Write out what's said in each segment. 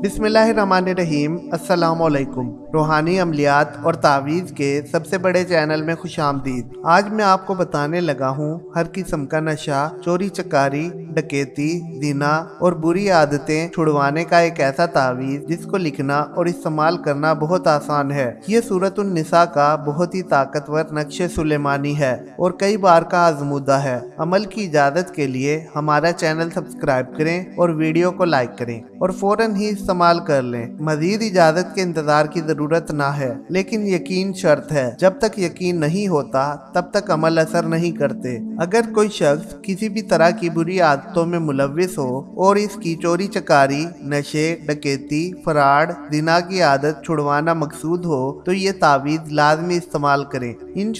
Bismillah Bismillahir Rahmanir Rahim. Assalamu Alaikum. रूहानी अमलियात और तावीज़ के सबसे बड़े चैनल में खुश आमदीद आज मैं आपको बताने लगा हूँ हर किस्म का नशा चोरी चकारी डकेती दीना और बुरी आदतें छुड़वाने का एक ऐसा तावीज़ जिसको लिखना और इस्तेमाल करना बहुत आसान है ये सूरत निसा का बहुत ही ताकतवर नक्श सुलेमानी है और कई बार का आजमुदा है अमल की इजाज़त के लिए हमारा चैनल सब्सक्राइब करें और वीडियो को लाइक करें और फौरन ही इस्तेमाल कर लें मजीद इजाज़त के इंतज़ार की जरूरत ना है लेकिन यकीन शर्त है जब तक यकीन नहीं होता तब तक अमल असर नहीं करते अगर कोई शख्स किसी भी तरह की बुरी आदतों में मुलविस हो और इसकी चोरी चकारी नशे डकेती फ्राड दिना की आदत छुड़वाना मकसूद हो तो ये तावीज़ लाजमी इस्तेमाल करें इन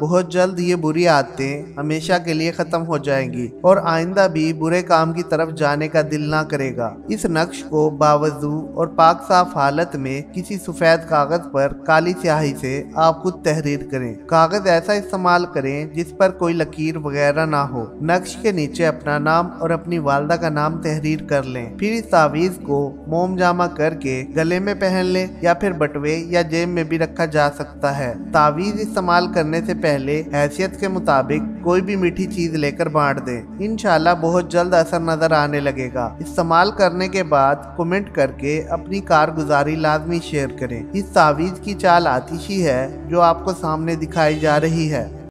बहुत जल्द ये बुरी आदतें हमेशा के लिए ख़त्म हो जाएंगी और आइंदा भी बुरे काम की तरफ जाने का दिल ना करेगा इस नक्श को बावजू और पाक साफ हालत में किसी सफ़ेद कागज़ पर काली स्याही से आप खुद तहरीर करें कागज़ ऐसा इस्तेमाल करें जिस पर कोई लकीर वगैरह ना हो नक्श के नीचे अपना नाम और अपनी वालदा का नाम तहरीर कर लें फिर इस तावीज़ को मोम जामा करके गले में पहन ले या फिर बटवे या जेब में भी रखा जा सकता है तावीज़ इस इस्तेमाल करने से पहले हैसियत के मुताबिक कोई भी मीठी चीज़ लेकर बांट दें इनशाला बहुत जल्द असर नज़र आने लगेगा इस्तेमाल करने के बाद कमेंट करके अपनी कारगुजारी लाजमी शेयर करें इस तावीज़ की चाल आतिशी है जो आपको सामने दिखाई जा रही है